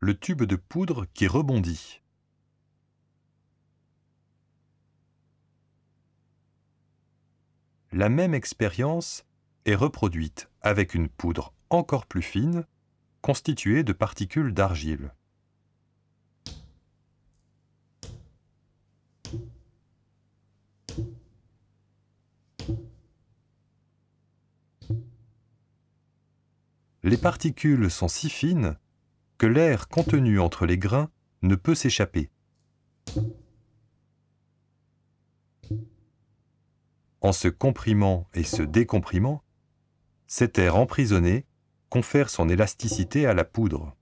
Le tube de poudre qui rebondit. La même expérience est reproduite avec une poudre encore plus fine, constituée de particules d'argile. les particules sont si fines que l'air contenu entre les grains ne peut s'échapper. En se comprimant et se décomprimant, cet air emprisonné confère son élasticité à la poudre.